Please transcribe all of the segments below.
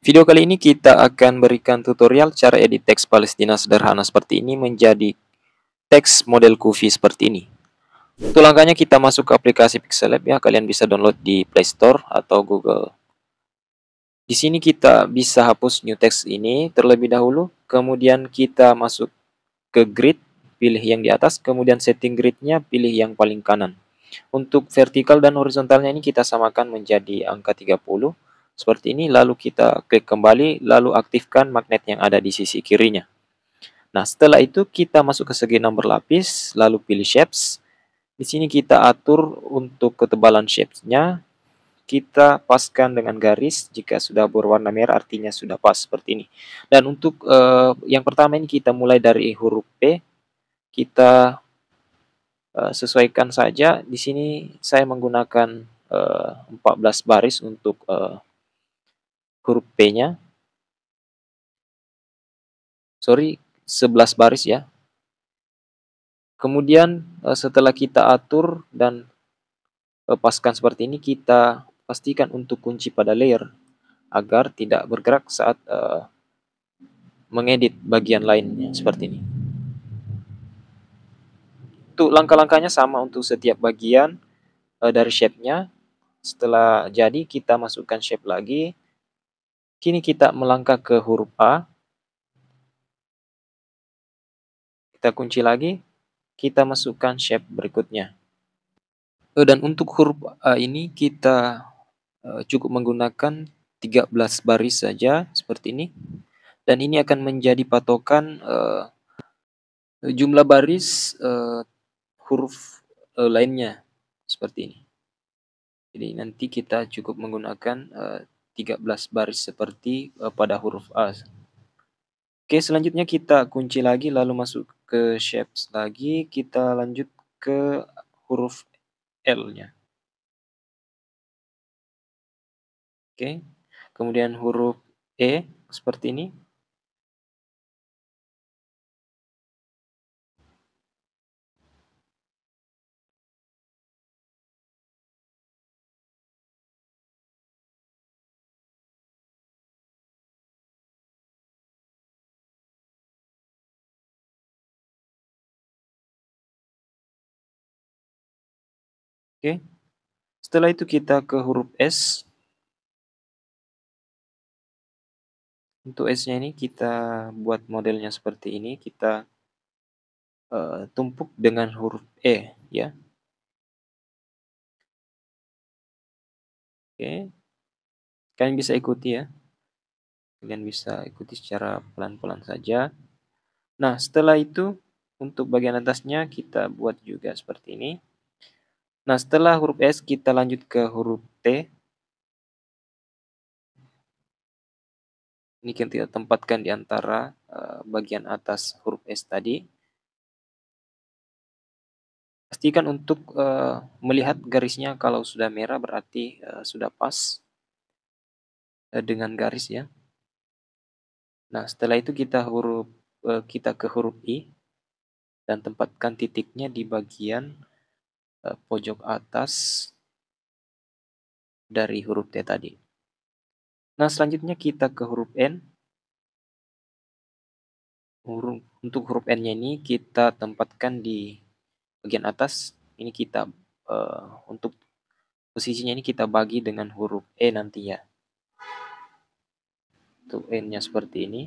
Video kali ini kita akan berikan tutorial cara edit teks Palestina sederhana seperti ini menjadi teks model kufi seperti ini. Untuk langkahnya kita masuk ke aplikasi Pixelab ya, kalian bisa download di Play Store atau Google. Di sini kita bisa hapus new text ini terlebih dahulu, kemudian kita masuk ke grid, pilih yang di atas, kemudian setting gridnya pilih yang paling kanan. Untuk vertikal dan horizontalnya ini kita samakan menjadi angka 30 seperti ini, lalu kita klik kembali, lalu aktifkan magnet yang ada di sisi kirinya. Nah, setelah itu kita masuk ke segi nomor lapis, lalu pilih shapes. Di sini kita atur untuk ketebalan shapesnya. Kita paskan dengan garis, jika sudah berwarna merah artinya sudah pas, seperti ini. Dan untuk uh, yang pertama ini kita mulai dari huruf P. Kita uh, sesuaikan saja, di sini saya menggunakan uh, eh, 14 baris untuk huruf P-nya. Sorry, 11 baris ya. Kemudian eh, setelah kita atur dan lepaskan seperti ini, kita pastikan untuk kunci pada layer agar tidak bergerak saat uh, mengedit bagian lainnya seperti ini. Untuk langkah-langkahnya sama untuk setiap bagian uh, dari shape-nya. Setelah jadi, kita masukkan shape lagi Kini kita melangkah ke huruf A. Kita kunci lagi. Kita masukkan shape berikutnya. Eh, dan untuk huruf A ini kita eh, cukup menggunakan 13 baris saja seperti ini. Dan ini akan menjadi patokan eh, jumlah baris huruf lainnya seperti ini. Jadi nanti kita cukup menggunakan uh, 13 baris seperti uh, pada huruf A. Oke, selanjutnya kita kunci lagi lalu masuk ke shapes lagi, kita lanjut ke huruf L-nya. Oke. Kemudian huruf E seperti ini. Oke. Setelah itu kita ke huruf S. Untuk S-nya ini kita buat modelnya seperti ini. Kita uh, tumpuk dengan huruf E ya. Oke. Kalian bisa ikuti ya. Kalian bisa ikuti secara pelan-pelan saja. Nah, setelah itu untuk bagian atasnya kita buat juga seperti ini. Nah, setelah huruf S kita lanjut ke huruf T. Ini kita tempatkan di antara eh, bagian atas huruf S tadi. Pastikan untuk eh, melihat garisnya kalau sudah merah berarti eh, sudah pas dengan garis ya. Nah, setelah itu kita huruf kita ke huruf I dan tempatkan titiknya di bagian Eh, pojok atas dari huruf T tadi. Nah, selanjutnya kita ke huruf N. Untuk huruf N-nya ini kita tempatkan di bagian atas. Ini kita uh, untuk posisinya ini kita bagi dengan huruf E nanti ya. Untuk N-nya seperti ini.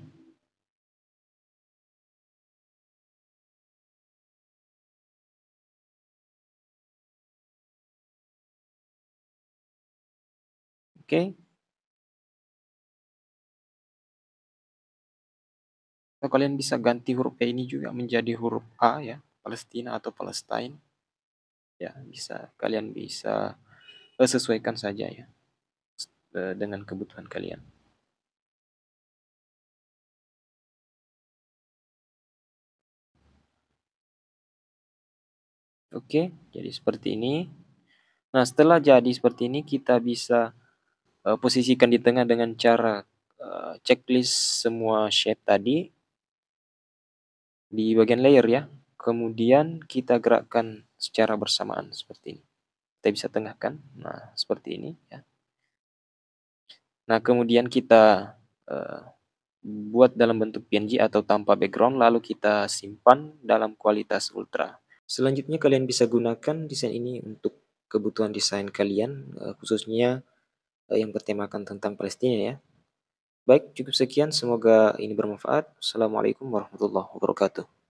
Okay. kalian bisa ganti huruf E ini juga menjadi huruf A ya, Palestina atau Palestine. Ya, bisa kalian bisa eh, sesuaikan saja ya eh, dengan kebutuhan kalian. Oke, jadi seperti ini. Nah, setelah jadi seperti ini, kita bisa uh, posisikan di tengah dengan cara uh, checklist semua shape tadi di bagian layer ya. Kemudian kita gerakkan secara bersamaan seperti ini. Kita bisa tengahkan. Nah, seperti ini ya. Nah, kemudian kita uh, buat dalam bentuk PNG atau tanpa background lalu kita simpan dalam kualitas ultra. Selanjutnya kalian bisa gunakan desain ini untuk kebutuhan desain kalian khususnya Eh, yang bertemakan tentang Palestina ya. Baik, cukup sekian. Semoga ini bermanfaat. Assalamualaikum warahmatullahi wabarakatuh.